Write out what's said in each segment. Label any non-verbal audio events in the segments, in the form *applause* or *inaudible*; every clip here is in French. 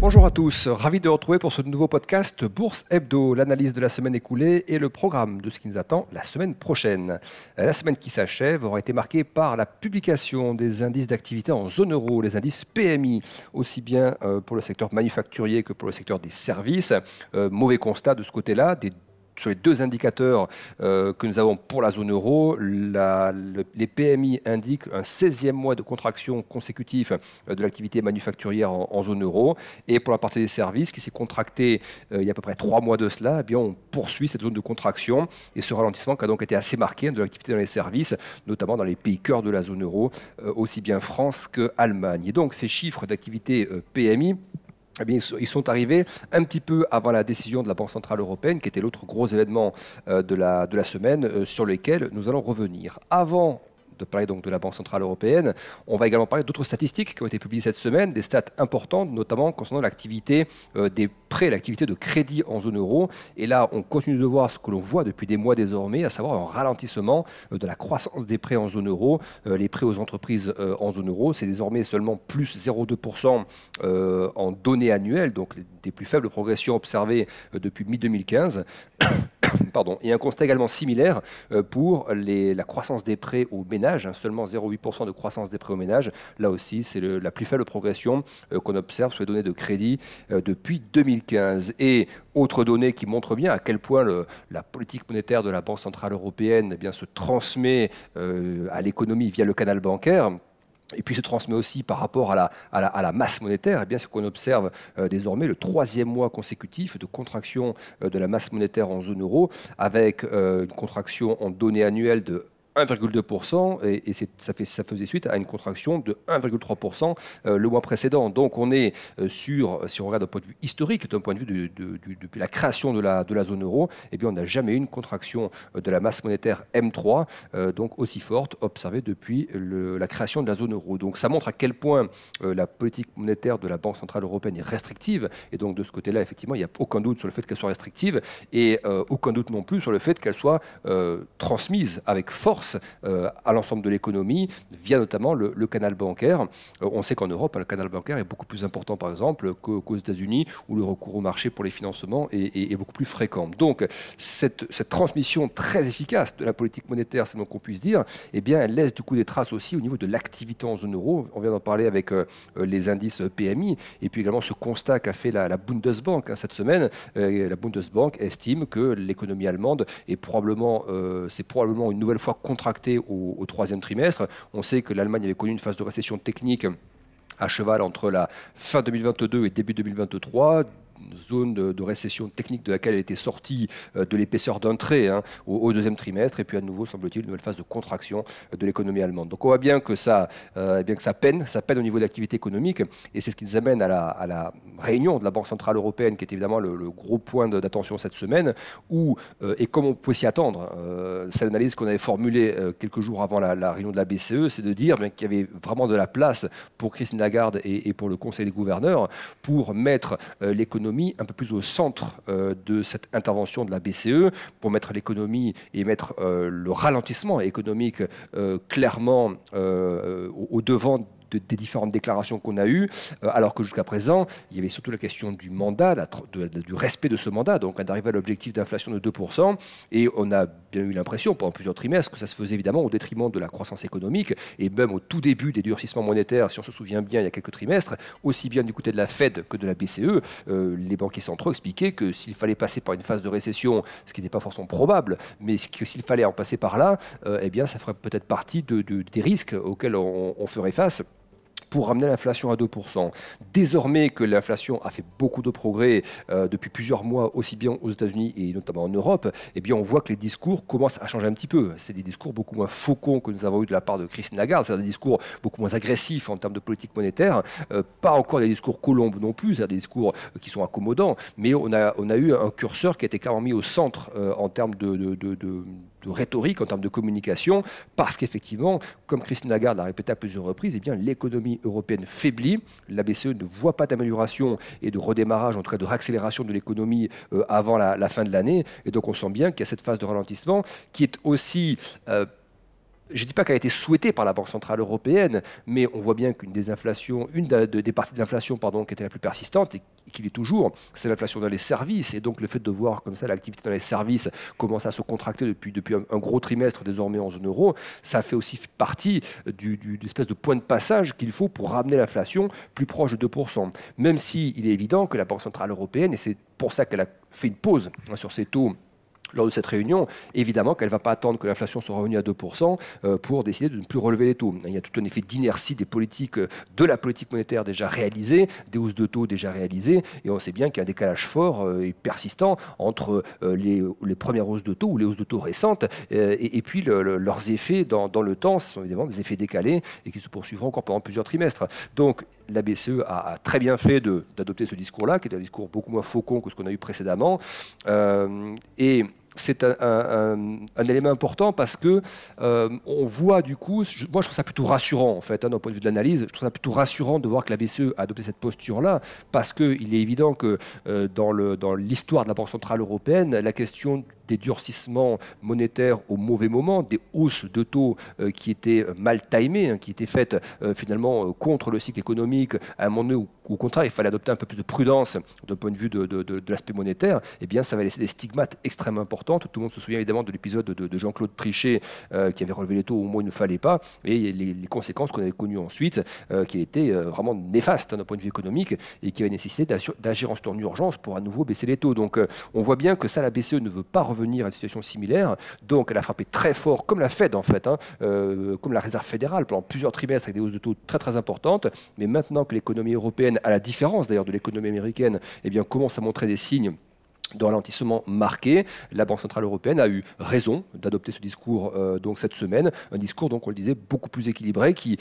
Bonjour à tous, ravi de retrouver pour ce nouveau podcast Bourse Hebdo, l'analyse de la semaine écoulée et le programme de ce qui nous attend la semaine prochaine. La semaine qui s'achève aura été marquée par la publication des indices d'activité en zone euro, les indices PMI, aussi bien euh, pour le secteur manufacturier que pour le secteur des services. Euh, mauvais constat de ce côté-là, des sur les deux indicateurs euh, que nous avons pour la zone euro, les PMI indiquent un 16e mois de contraction consécutif euh, de l'activité manufacturière en, zone euro. Et pour la partie des services, qui s'est contractée euh, il y a à peu près trois mois de cela, eh bien, on poursuit cette zone de contraction et ce ralentissement qui a donc été assez marqué hein, de l'activité dans les services, notamment dans les pays cœur de la zone euro, aussi bien France qu'Allemagne. Et donc ces chiffres d'activité PMI eh ils sont arrivés un petit peu avant la décision de la Banque Centrale Européenne, qui était l'autre gros événement euh, de la, de la semaine, euh, sur lequel nous allons revenir. Avant de parler donc de la Banque Centrale Européenne. On va également parler d'autres statistiques qui ont été publiées cette semaine, des stats importantes, notamment concernant l'activité euh, des prêts, l'activité de crédit en zone euro. Et là, on continue de voir ce que l'on voit depuis des mois désormais, à savoir un ralentissement euh, de la croissance des prêts en zone euro. Euh, les prêts aux entreprises en zone euro, c'est désormais seulement plus 0,2% en données annuelles, donc des plus faibles progressions observées depuis mi-2015. *coughs* Pardon. Et un constat également similaire euh, pour la croissance des prêts au ménages, hein, seulement 0,8% de croissance des prêts au ménages. Là aussi, c'est la plus faible progression euh, qu'on observe sur les données de crédit euh, depuis 2015. Et autre donnée qui montre bien à quel point la politique monétaire de la Banque Centrale Européenne eh bien, se transmet à l'économie via le canal bancaire et puis se transmet aussi par rapport à la, masse monétaire, et eh bien ce qu'on observe euh, désormais le troisième mois consécutif de contraction euh, de la masse monétaire en zone euro, avec euh, une contraction en données annuelles de 1,2% et, ça, faisait suite à une contraction de 1,3% euh, le mois précédent. Donc on est euh, sur, si on regarde d'un point de vue historique, d'un point de vue de, depuis la création de la, zone euro, et eh bien on n'a jamais eu une contraction euh, de la masse monétaire M3 donc aussi forte observée depuis la création de la zone euro. Donc ça montre à quel point la politique monétaire de la Banque centrale européenne est restrictive et donc de ce côté-là effectivement il n'y a aucun doute sur le fait qu'elle soit restrictive et aucun doute non plus sur le fait qu'elle soit transmise avec force euh, à l'ensemble de l'économie via notamment le, canal bancaire. Euh, on sait qu'en Europe, le canal bancaire est beaucoup plus important, par exemple, qu'aux États-Unis, où le recours au marché pour les financements est, beaucoup plus fréquent. Donc, cette, transmission très efficace de la politique monétaire, c'est qu'on puisse dire, eh bien, elle laisse du coup des traces aussi au niveau de l'activité en zone euro. On vient d'en parler avec euh, les indices PMI et puis également ce constat qu'a fait la, Bundesbank hein, cette semaine. la Bundesbank estime que l'économie allemande est probablement, c'est probablement une nouvelle fois contracté au, au troisième trimestre. On sait que l'Allemagne avait connu une phase de récession technique à cheval entre la fin 2022 et début 2023, zone de, récession technique de laquelle elle était sortie euh, de l'épaisseur d'entrée hein, au, deuxième trimestre, et puis à nouveau, semble-t-il, une nouvelle phase de contraction de l'économie allemande. Donc on voit bien que ça, euh, eh bien que ça peine, ça peine au niveau de l'activité économique, et c'est ce qui nous amène à la, à la, réunion de la Banque centrale européenne, qui est évidemment le, gros point d'attention cette semaine, où, euh, et comme on pouvait s'y attendre, euh, c'est l'analyse qu'on avait formulée quelques jours avant la, réunion de la BCE, c'est de dire qu'il y avait vraiment de la place pour Christine Lagarde et pour le Conseil des gouverneurs pour mettre l'économie un peu plus au centre euh, de cette intervention de la BCE pour mettre l'économie et mettre euh, le ralentissement économique euh, clairement au devant des différentes déclarations qu'on a eues, euh, alors que jusqu'à présent, il y avait surtout la question du mandat, du respect de ce mandat, donc d'arriver à l'objectif d'inflation de 2%, et on a bien eu l'impression pendant plusieurs trimestres que ça se faisait évidemment au détriment de la croissance économique, et même au tout début des durcissements monétaires, si on se souvient bien, il y a quelques trimestres, aussi bien du côté de la Fed que de la BCE, euh, les banquiers centraux expliquaient que s'il fallait passer par une phase de récession, ce qui n'est pas forcément probable, mais s'il fallait en passer par là, euh, eh bien, ça ferait peut-être partie des risques auxquels on ferait face pour ramener l'inflation à 2%. Désormais que l'inflation a fait beaucoup de progrès euh, depuis plusieurs mois, aussi bien aux États-Unis et notamment en Europe, eh bien on voit que les discours commencent à changer un petit peu. C'est des discours beaucoup moins faucons que nous avons eu de la part de Chris Lagarde, c'est-à-dire des discours beaucoup moins agressifs en termes de politique monétaire, euh, pas encore des discours colombes non plus, c'est-à-dire des discours euh, qui sont accommodants, mais on a, on a eu un curseur qui a été clairement mis au centre en termes de de rhétorique, en termes de communication, parce qu'effectivement, comme Christine Lagarde l'a répété à plusieurs reprises, eh l'économie européenne faiblit, la BCE ne voit pas d'amélioration et de redémarrage, en tout cas de réaccélération de l'économie euh, avant la, fin de l'année, et donc on sent bien qu'il y a cette phase de ralentissement qui est aussi... Euh, je ne dis pas qu'elle a été souhaitée par la Banque Centrale Européenne, mais on voit bien qu'une des une des parties de l'inflation pardon, qui était la plus persistante et qui est toujours, c'est l'inflation dans les services. Et donc le fait de voir comme ça l'activité dans les services commence à se contracter depuis, depuis un, gros trimestre désormais en zone euro, ça fait aussi partie d'une espèce de point de passage qu'il faut pour ramener l'inflation plus proche de 2%. Même s'il il est évident que la Banque Centrale Européenne, et c'est pour ça qu'elle a fait une pause hein, sur ses taux lors de cette réunion, évidemment qu'elle ne va pas attendre que l'inflation soit revenue à 2% euh, pour décider de ne plus relever les taux. Il y a tout un effet d'inertie des politiques, euh, de la politique monétaire déjà réalisée, des hausses de taux déjà réalisées, et on sait bien qu'il y a un décalage fort euh, et persistant entre les, premières hausses de taux ou les hausses de taux récentes et, puis leurs effets dans, le temps. Ce sont évidemment des effets décalés et qui se poursuivront encore pendant plusieurs trimestres. Donc la BCE a, très bien fait d'adopter ce discours-là, qui est un discours beaucoup moins faucon que ce qu'on a eu précédemment. et c'est un, élément important parce que euh, on voit du coup, moi je trouve ça plutôt rassurant en fait, hein, d'un point de vue de l'analyse, je trouve ça plutôt rassurant de voir que la BCE a adopté cette posture-là parce qu'il est évident que euh, dans l'histoire de la Banque Centrale Européenne, la question des durcissements monétaires au mauvais moment, des hausses de taux euh, qui étaient mal timées, hein, qui étaient faites finalement contre le cycle économique, à un moment donné où au contraire il fallait adopter un peu plus de prudence d'un point de vue de, l'aspect monétaire, et eh bien ça va laisser des stigmates extrêmement importants tout le monde se souvient évidemment de l'épisode de, Jean-Claude Trichet euh, qui avait relevé les taux au moins il ne fallait pas, et les, conséquences qu'on avait connues ensuite, euh, qui étaient euh, vraiment néfastes d'un point de vue économique et qui avaient nécessité d'agir en ce d'urgence pour à nouveau baisser les taux. Donc on voit bien que ça, la BCE ne veut pas revenir à une situation similaire. Donc elle a frappé très fort, comme la Fed en fait, hein, comme la Réserve fédérale pendant plusieurs trimestres avec des hausses de taux très très importantes. Mais maintenant que l'économie européenne, à la différence d'ailleurs de l'économie américaine, eh bien, commence à montrer des signes de ralentissement marqué. La Banque centrale européenne a eu raison d'adopter ce discours euh, donc cette semaine, un discours donc on le disait beaucoup plus équilibré qui,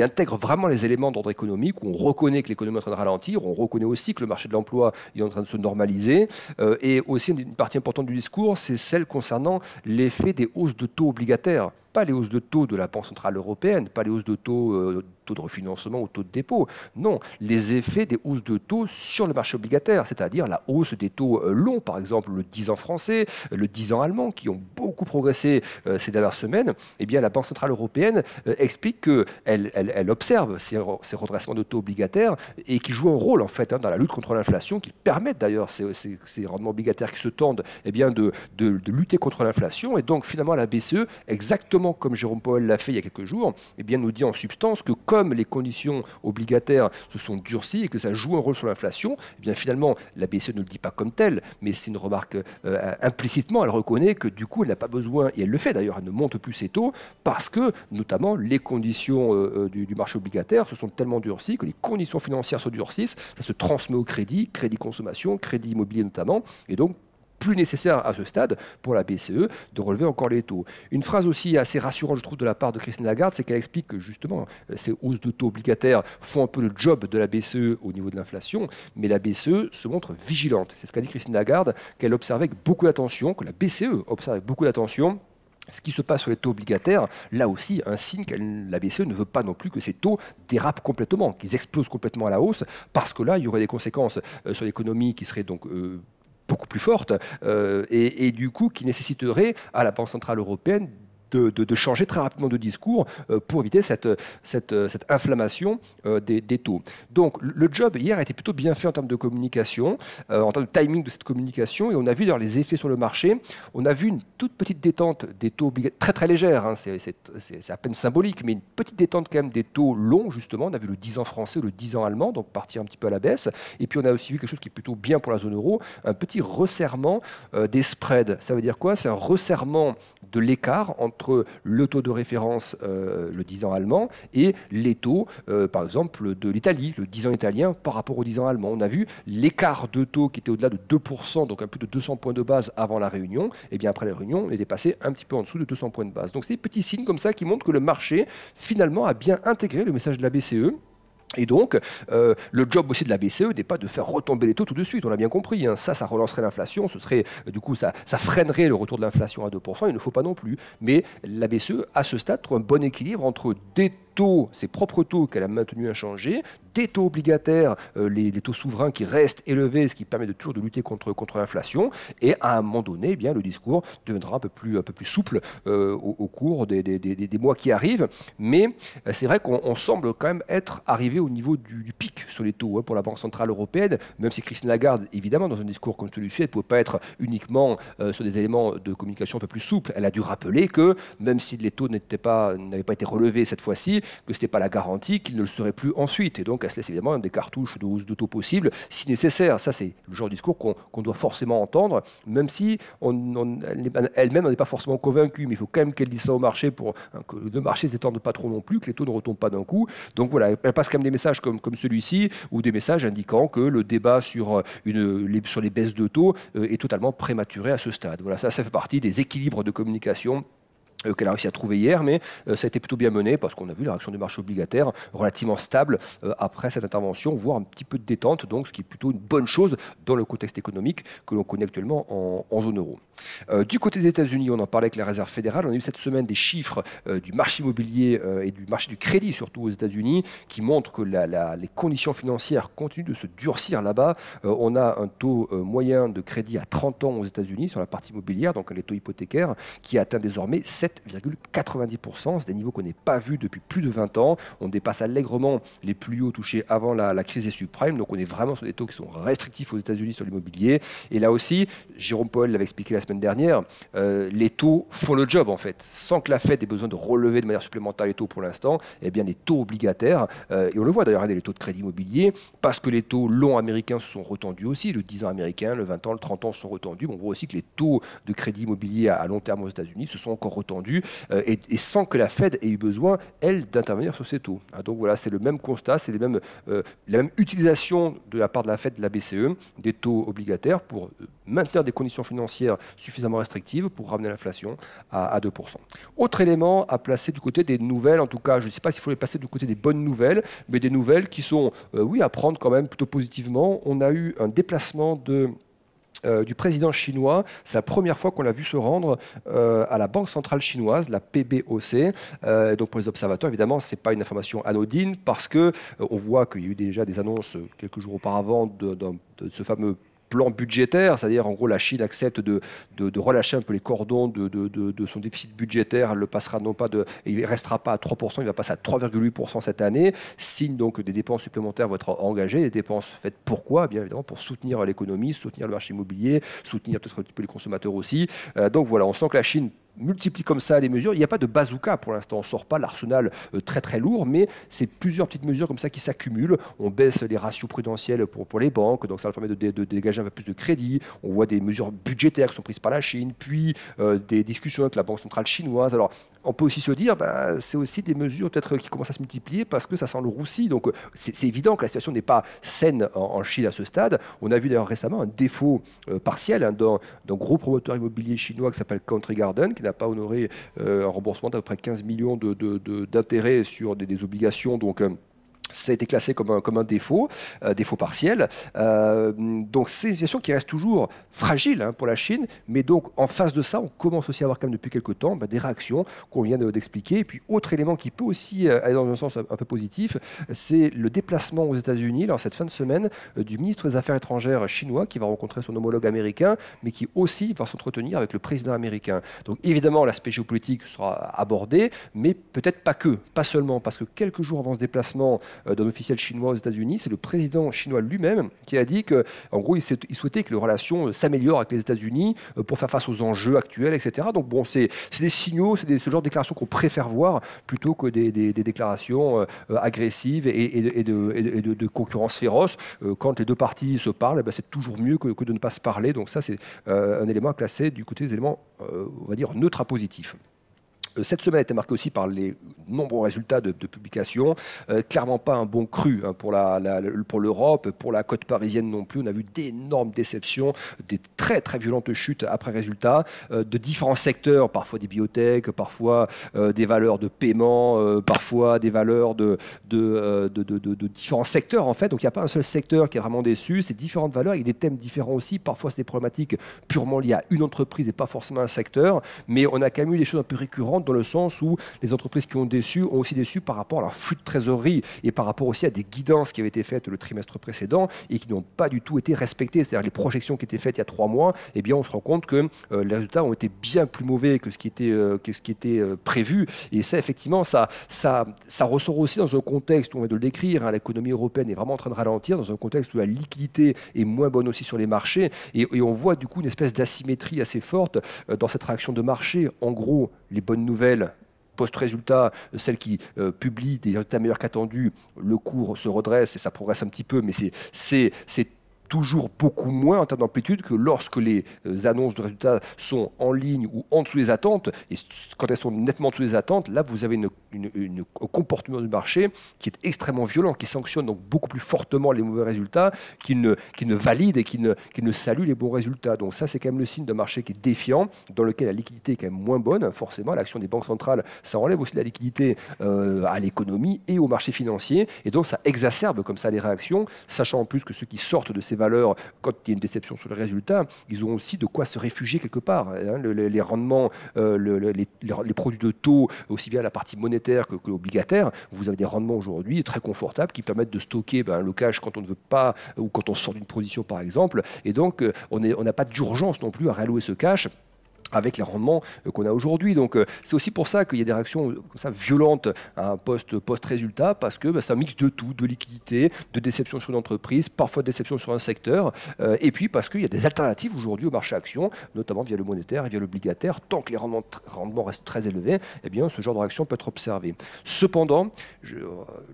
intègre vraiment les éléments d'ordre économique où on reconnaît que l'économie est en train de ralentir, on reconnaît aussi que le marché de l'emploi est en train de se normaliser euh, et aussi une partie importante du discours c'est celle concernant l'effet des hausses de taux obligataires pas les hausses de taux de la Banque Centrale Européenne, pas les hausses de taux, euh, taux de refinancement ou taux de dépôt. Non, les effets des hausses de taux sur le marché obligataire, c'est-à-dire la hausse des taux euh, longs, par exemple le 10 ans français, le 10 ans allemand, qui ont beaucoup progressé euh, ces dernières semaines, eh bien, la Banque Centrale Européenne explique qu'elle elle, observe ces, redressements de taux obligataires et qui jouent un rôle en fait, hein, dans la lutte contre l'inflation, qui permettent d'ailleurs ces, rendements obligataires qui se tendent eh bien, de lutter contre l'inflation. Et donc finalement la BCE, exactement comme Jérôme Powell l'a fait il y a quelques jours, eh bien, nous dit en substance que comme les conditions obligataires se sont durcies et que ça joue un rôle sur l'inflation, eh bien, finalement, la BCE ne le dit pas comme tel, mais c'est une remarque euh, implicitement, elle reconnaît que du coup, elle n'a pas besoin, et elle le fait d'ailleurs, elle ne monte plus ses taux, parce que notamment les conditions euh, euh, du, marché obligataire se sont tellement durcies que les conditions financières se durcissent, ça se transmet au crédit, crédit consommation, crédit immobilier notamment, et donc plus nécessaire à ce stade pour la BCE de relever encore les taux. Une phrase aussi assez rassurante, je trouve, de la part de Christine Lagarde, c'est qu'elle explique que justement, ces hausses de taux obligataires font un peu le job de la BCE au niveau de l'inflation, mais la BCE se montre vigilante. C'est ce qu'a dit Christine Lagarde, qu'elle observe avec beaucoup d'attention, que la BCE observe avec beaucoup d'attention ce qui se passe sur les taux obligataires, là aussi, un signe que la BCE ne veut pas non plus que ces taux dérapent complètement, qu'ils explosent complètement à la hausse, parce que là, il y aurait des conséquences euh, sur l'économie qui seraient donc euh, beaucoup plus forte euh, et, du coup qui nécessiterait à la Banque centrale européenne de, changer très rapidement de discours euh, pour éviter cette, cette, euh, inflammation euh, des, taux. Donc le job hier a été plutôt bien fait en termes de communication, en termes de timing de cette communication, et on a vu d'ailleurs les effets sur le marché, on a vu une toute petite détente des taux obligataires, très très légère, hein, c'est à peine symbolique, mais une petite détente quand même des taux longs, justement, on a vu le 10 ans français, le 10 ans allemand, donc partir un petit peu à la baisse, et puis on a aussi vu quelque chose qui est plutôt bien pour la zone euro, un petit resserrement des spreads. Ça veut dire quoi C'est un resserrement de l'écart entre entre le taux de référence, euh, le 10 ans allemand, et les taux, euh, par exemple, de l'Italie, le 10 ans italien par rapport au 10 ans allemand. On a vu l'écart de taux qui était au-delà de 2%, donc un peu de 200 points de base avant la réunion, et eh bien après la réunion, on était passé un petit peu en dessous de 200 points de base. Donc c'est des petits signes comme ça qui montrent que le marché, finalement, a bien intégré le message de la BCE. Et donc, euh, le job aussi de la BCE n'est pas de faire retomber les taux tout de suite, on l'a bien compris. Hein. Ça, ça relancerait l'inflation, ce serait, euh, du coup, ça, freinerait le retour de l'inflation à 2%, il ne faut pas non plus. Mais la BCE, à ce stade, trouve un bon équilibre entre des ses propres taux qu'elle a maintenu inchangés, des taux obligataires, des euh, les, taux souverains qui restent élevés, ce qui permet de, toujours de lutter contre, contre l'inflation. Et à un moment donné, eh bien, le discours deviendra un peu plus, un peu plus souple euh, au, cours des, des, des, des, mois qui arrivent. Mais euh, c'est vrai qu'on semble quand même être arrivé au niveau du, pic sur les taux hein, pour la Banque Centrale Européenne, même si Christine Lagarde, évidemment, dans un discours comme celui-ci, elle ne pouvait pas être uniquement sur des éléments de communication un peu plus souples. Elle a dû rappeler que, même si les taux n'avaient pas été relevés cette fois-ci, que ce n'était pas la garantie qu'il ne le serait plus ensuite. Et donc, elle se laisse évidemment des cartouches de hausse de taux possibles, si nécessaire. Ça, c'est le genre de discours qu'on doit forcément entendre, même si elle-même n'en est pas forcément convaincue. Mais il faut quand même qu'elle dise ça au marché pour hein, que le marché ne s'étende pas trop non plus, que les taux ne retombent pas d'un coup. Donc voilà, elle passe quand même des messages comme, comme celui-ci, ou des messages indiquant que le débat sur, euh, une, les, sur les baisses de taux euh, est totalement prématuré à ce stade. Voilà, ça, ça fait partie des équilibres de communication euh, qu'elle a réussi à trouver hier, mais euh, ça a été plutôt bien mené parce qu'on a vu la réaction du marché obligataire relativement stable euh, après cette intervention, voire un petit peu de détente, donc ce qui est plutôt une bonne chose dans le contexte économique que l'on connaît actuellement en, zone euro. du côté des États-Unis, on en parlait avec la Réserve fédérale. On a eu cette semaine des chiffres du marché immobilier et du marché du crédit, surtout aux États-Unis, qui montrent que les conditions financières continuent de se durcir là-bas. on a un taux moyen de crédit à 30 ans aux États-Unis sur la partie immobilière, donc les taux hypothécaires, qui atteint désormais 7 7,90%. C'est des niveaux qu'on n'est pas vus depuis plus de 20 ans. On dépasse allègrement les plus hauts touchés avant la, crise des subprimes. Donc on est vraiment sur des taux qui sont restrictifs aux États-Unis sur l'immobilier. Et là aussi, Jérôme Paul l'avait expliqué la semaine dernière, euh, les taux font le job en fait. Sans que la Fed ait besoin de relever de manière supplémentaire les taux pour l'instant, eh bien les taux obligataires, euh, et on le voit d'ailleurs, les taux de crédit immobilier, parce que les taux longs américains se sont retendus aussi, le 10 ans américain, le 20 ans, le 30 ans se sont retendus. On voit aussi que les taux de crédit immobilier à long terme aux États-Unis se sont encore retendus euh, et, sans que la Fed ait eu besoin, elle, d'intervenir sur ces taux. Hein, donc voilà, c'est le même constat, c'est euh, la même utilisation de la part de la Fed, de la BCE, des taux obligataires pour euh, maintenir des conditions financières suffisamment restrictives pour ramener l'inflation à, 2%. Autre élément à placer du côté des nouvelles, en tout cas, je ne sais pas s'il faut les placer du côté des bonnes nouvelles, mais des nouvelles qui sont, oui, à prendre quand même plutôt positivement. On a eu un déplacement de euh, du président chinois. C'est la première fois qu'on l'a vu se rendre euh, à la Banque centrale chinoise, la PBOC. Euh, donc pour les observateurs, évidemment, ce n'est pas une information anodine parce que on voit qu'il y a eu déjà des annonces quelques jours auparavant de ce fameux plan budgétaire, c'est-à-dire en gros la Chine accepte de, relâcher un peu les cordons de, son déficit budgétaire, elle le passera non pas de, il restera pas à 3%, il va passer à 3,8% cette année, signe donc que des dépenses supplémentaires vont être engagées, des dépenses faites pourquoi Bien évidemment pour soutenir l'économie, soutenir le marché immobilier, soutenir peut-être un petit peu les consommateurs aussi. Euh, donc voilà, on sent que la Chine multiplie comme ça les mesures. Il n'y a pas de bazooka pour l'instant. On ne sort pas l'arsenal euh, très très lourd, mais c'est plusieurs petites mesures comme ça qui s'accumulent. On baisse les ratios prudentiels pour, pour les banques, donc ça leur permet de, dégager un peu plus de crédit. On voit des mesures budgétaires qui sont prises par la Chine, puis euh, des discussions avec la Banque centrale chinoise. Alors on peut aussi se dire, ben, c'est aussi des mesures peut-être qui commencent à se multiplier parce que ça sent le roussi. Donc c'est évident que la situation n'est pas saine en, Chine à ce stade. On a vu d'ailleurs récemment un défaut euh, partiel hein, dans d'un gros promoteur immobilier chinois qui s'appelle Country Garden il n'a pas honoré euh, un remboursement d'à peu près 15 millions d'intérêts sur des, des obligations donc euh, ça a été classé comme un, comme un défaut, euh, défaut partiel. Euh, donc c'est une situation qui reste toujours fragile hein, pour la Chine, mais donc en face de ça, on commence aussi à avoir quand même depuis quelques temps bah, des réactions qu'on vient d'expliquer. Et puis autre élément qui peut aussi euh, aller dans un sens un, peu positif, c'est le déplacement aux États-Unis, lors cette fin de semaine, du ministre des Affaires étrangères chinois qui va rencontrer son homologue américain, mais qui aussi va s'entretenir avec le président américain. Donc évidemment, l'aspect géopolitique sera abordé, mais peut-être pas que, pas seulement, parce que quelques jours avant ce déplacement, euh, d'un officiel chinois aux États-Unis. C'est le président chinois lui-même qui a dit que, en gros, il souhaitait que les relations euh, s'améliorent avec les États-Unis euh, pour faire face aux enjeux actuels, etc. Donc, bon, c'est des signaux, c'est ce genre de déclarations qu'on préfère voir plutôt que des, déclarations agressives et, de, concurrence féroce. Quand les deux parties se parlent, eh ben, c'est toujours mieux que, de ne pas se parler. Donc, ça, c'est un élément classé du côté des éléments, on va dire, neutres à positifs. Euh, cette semaine a été marquée aussi par les nombreux résultats de, publications. Euh, clairement pas un bon cru hein, pour, l'Europe, pour la côte parisienne non plus. On a vu d'énormes déceptions, des très très violentes chutes après résultats euh, de différents secteurs, parfois des biotech, parfois des valeurs de paiement, parfois des valeurs de différents secteurs en fait. Donc il n'y a pas un seul secteur qui est vraiment déçu. C'est différentes valeurs et des thèmes différents aussi. Parfois c'est des problématiques purement liées à une entreprise et pas forcément un secteur. Mais on a quand même eu des choses un peu récurrentes dans le sens où les entreprises qui ont déçu ont aussi déçu par rapport à leur flux de trésorerie et par rapport aussi à des guidances qui avaient été faites le trimestre précédent et qui n'ont pas du tout été respectées. C'est-à-dire les projections qui étaient faites il y a trois mois, eh bien, on se rend compte que euh, les résultats ont été bien plus mauvais que ce qui était, euh, que ce qui était euh, prévu. Et ça, effectivement, ça, ça, ça ressort aussi dans un contexte, où on vient de le décrire, hein, l'économie européenne est vraiment en train de ralentir, dans un contexte où la liquidité est moins bonne aussi sur les marchés. et on voit du coup une espèce d'asymétrie assez forte dans cette réaction de marché. En gros, les bonnes nouvelles post résultats celles qui euh, publient des résultats meilleurs qu'attendus, le cours se redresse et ça progresse un petit peu, mais c'est toujours beaucoup moins en termes d'amplitude que lorsque les euh, annonces de résultats sont en ligne ou en dessous des attentes. Et quand elles sont nettement en dessous des attentes, là, vous avez une, un comportement du marché qui est extrêmement violent, qui sanctionne donc beaucoup plus fortement les mauvais résultats, qui ne, qui ne valide et qui ne, salue les bons résultats. Donc ça, c'est quand même le signe d'un marché qui est défiant, dans lequel la liquidité est quand même moins bonne. Forcément, l'action des banques centrales, ça enlève aussi la liquidité euh, à l'économie et au marché financier. Et donc, ça exacerbe comme ça les réactions, sachant en plus que ceux qui sortent de ces valeurs, quand il y a une déception sur le résultat, ils ont aussi de quoi se réfugier quelque part. Hein. les rendements, euh, les, produits de taux, aussi bien la partie monétaire que, obligataire, vous avez des rendements aujourd'hui très confortables qui permettent de stocker ben, le cash quand on ne veut pas ou quand on sort d'une position par exemple. Et donc, euh, on n'a pas d'urgence non plus à réallouer ce cash avec les rendements euh, qu'on a aujourd'hui. Donc euh, c'est aussi pour ça qu'il y a des réactions euh, ça violentes à un post, post résultat parce que ça bah, mixe mix de tout, de liquidité, de déception sur l'entreprise, parfois de déception sur un secteur, et puis parce qu'il y a des alternatives aujourd'hui au marché action, notamment via le monétaire et via l'obligataire. Tant que les rendements, rendements, restent très élevés, eh bien ce genre de réaction peut être observé. Cependant,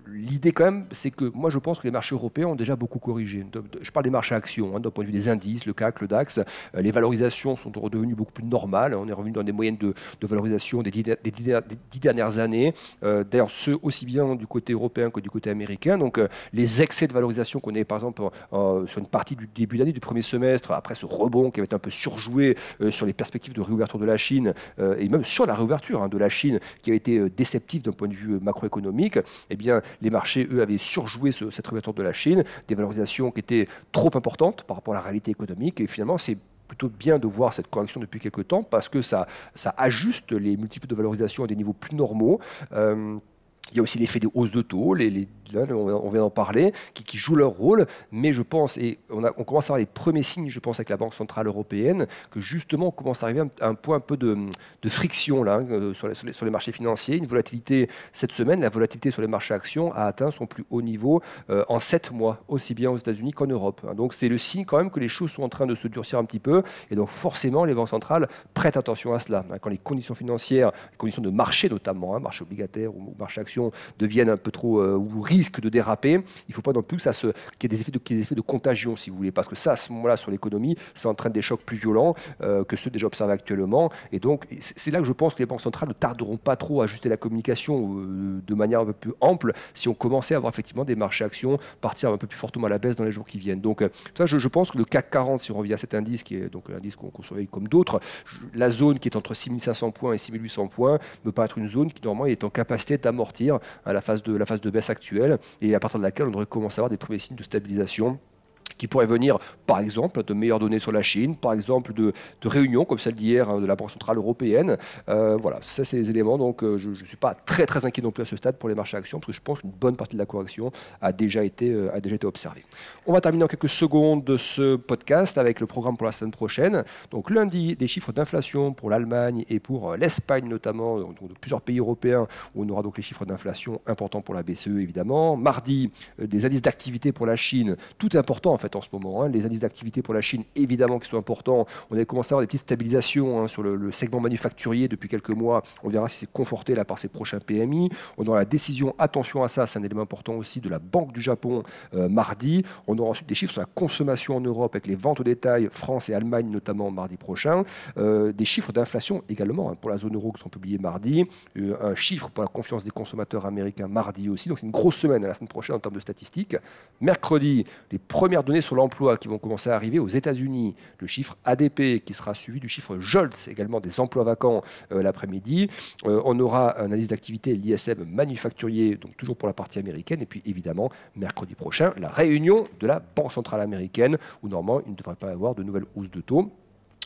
l'idée quand même, c'est que moi je pense que les marchés européens ont déjà beaucoup corrigé. Je parle des marchés actions, hein, d'un point de vue des indices, le CAC, le DAX, les valorisations sont redevenues beaucoup plus normales on est revenu dans des moyennes de, valorisation des dix, dernières années. Euh, d'ailleurs, ceux aussi bien du côté européen que du côté américain. Donc, euh, les excès de valorisation qu'on avait, par exemple, sur une partie du début d'année, du premier semestre, après ce rebond qui avait été un peu surjoué euh, sur les perspectives de réouverture de la Chine et même sur la réouverture hein, de la Chine qui avait été déceptive d'un point de vue macroéconomique, eh bien, les marchés, eux, avaient surjoué cette réouverture de la Chine, des valorisations qui étaient trop importantes par rapport à la réalité économique. Et finalement, c'est plutôt bien de voir cette correction depuis quelques temps parce que ça, ça ajuste les multiples de valorisation à des niveaux plus normaux. Euh, il y a aussi l'effet des hausses de taux, les, les on vient d'en parler, qui, qui, jouent leur rôle. Mais je pense, et on, commence à avoir les premiers signes, je pense, avec la Banque Centrale Européenne, que justement, on commence à arriver à un, point un peu de, friction là, hein, euh, sur, les, marchés financiers. Une volatilité, cette semaine, la volatilité sur les marchés actions a atteint son plus haut niveau euh, en sept mois, aussi bien aux États-Unis qu'en Europe. Hein. Donc c'est le signe quand même que les choses sont en train de se durcir un petit peu. Et donc forcément, les banques centrales prêtent attention à cela. Hein. quand les conditions financières, les conditions de marché notamment, marché obligataire ou marché action, deviennent un peu trop euh, ou risquent de déraper, il ne faut pas non plus ça se, qu'il y ait des effets de, contagion, si vous voulez, parce que ça, à ce moment-là, sur l'économie, ça entraîne des chocs plus violents euh, que ceux déjà observés actuellement. Et donc, c'est là que je pense que les banques centrales ne tarderont pas trop à ajuster la communication euh, de manière un peu plus ample si on commençait à avoir effectivement des marchés actions partir un peu plus fortement à la baisse dans les jours qui viennent. Donc, ça, je, pense que le CAC 40, si on revient à cet indice, qui est donc l'indice qu'on surveille comme d'autres, la zone qui est entre 6500 points et 6800 points peut pas être une zone qui, normalement, est en capacité d'amortir à la phase de, la phase de baisse actuelle, et à partir de laquelle on devrait commencer à avoir des premiers signes de stabilisation qui pourraient venir, par exemple, de meilleures données sur la Chine, par exemple, de, réunions comme celle d'hier euh, de la Banque Centrale Européenne. Euh, voilà, ça, c'est les éléments. Donc, euh, je ne suis pas très, très inquiet non plus à ce stade pour les marchés actions, parce que je pense qu'une bonne partie de la correction a déjà été, a déjà été observée. On va terminer en quelques secondes de ce podcast avec le programme pour la semaine prochaine. Donc, lundi, des chiffres d'inflation pour l'Allemagne et pour l'Espagne, notamment, donc, de plusieurs pays européens, où on aura donc les chiffres d'inflation importants pour la BCE, évidemment. Mardi, des indices d'activité pour la Chine, tout important, en fait en ce moment. Hein. Les indices d'activité pour la Chine, évidemment, qui sont importants. On a commencé à avoir des petites stabilisations hein, sur le, segment manufacturier depuis quelques mois. On verra si c'est conforté là par ces prochains PMI. On aura la décision, attention à ça, c'est un élément important aussi de la Banque du Japon euh, mardi. On aura ensuite des chiffres sur la consommation en Europe avec les ventes au détail, France et Allemagne notamment mardi prochain. Euh, des chiffres d'inflation également hein, pour la zone euro qui sont publiés mardi. Euh, un chiffre pour la confiance des consommateurs américains mardi aussi. Donc c'est une grosse semaine à la semaine prochaine en termes de statistiques. Mercredi, les premières données sur l'emploi qui vont commencer à arriver aux États-Unis, le chiffre ADP qui sera suivi du chiffre JOLTS également des emplois vacants euh, l'après-midi. Euh, on aura un indice d'activité, l'ISM manufacturier, donc toujours pour la partie américaine. Et puis évidemment, mercredi prochain, la réunion de la Banque centrale américaine où normalement il ne devrait pas y avoir de nouvelles hausses de taux.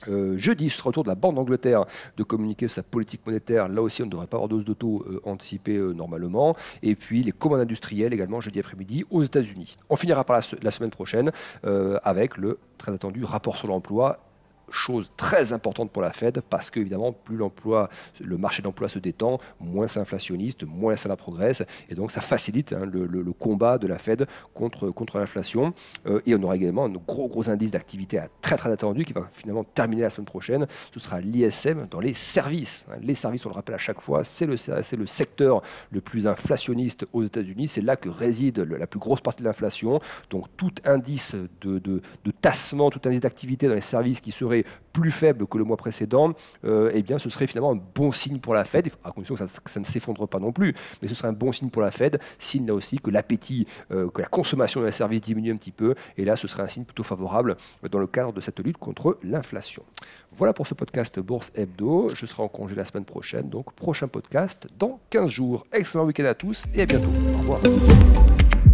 Euh, jeudi, ce retour de la Banque d'Angleterre de communiquer sa politique monétaire. Là aussi, on ne devrait pas avoir dose de taux euh, anticipée euh, normalement. Et puis, les commandes industrielles également jeudi après-midi aux États-Unis. On finira par la semaine prochaine avec le très attendu rapport sur l'emploi chose très importante pour la Fed parce que évidemment plus l'emploi, le marché d'emploi se détend, moins c'est inflationniste, moins ça la progresse et donc ça facilite hein, le, combat de la Fed contre, contre l'inflation euh, et on aura également un gros gros indice d'activité à très très attendu qui va finalement terminer la semaine prochaine, ce sera l'ISM dans les services. Hein. Les services, on le rappelle à chaque fois, c'est le, c'est le secteur le plus inflationniste aux États-Unis, c'est là que réside la plus grosse partie de l'inflation, donc tout indice de, de, de tassement, tout indice d'activité dans les services qui serait plus faible que le mois précédent, euh, eh bien, ce serait finalement un bon signe pour la Fed, à condition que ça, ne s'effondre pas non plus, mais ce serait un bon signe pour la Fed, signe là aussi que l'appétit, euh, que la consommation d'un service diminue un petit peu, et là, ce serait un signe plutôt favorable dans le cadre de cette lutte contre l'inflation. Voilà pour ce podcast Bourse Hebdo. Je serai en congé la semaine prochaine, donc prochain podcast dans 15 jours. Excellent week-end à tous et à bientôt. Au revoir.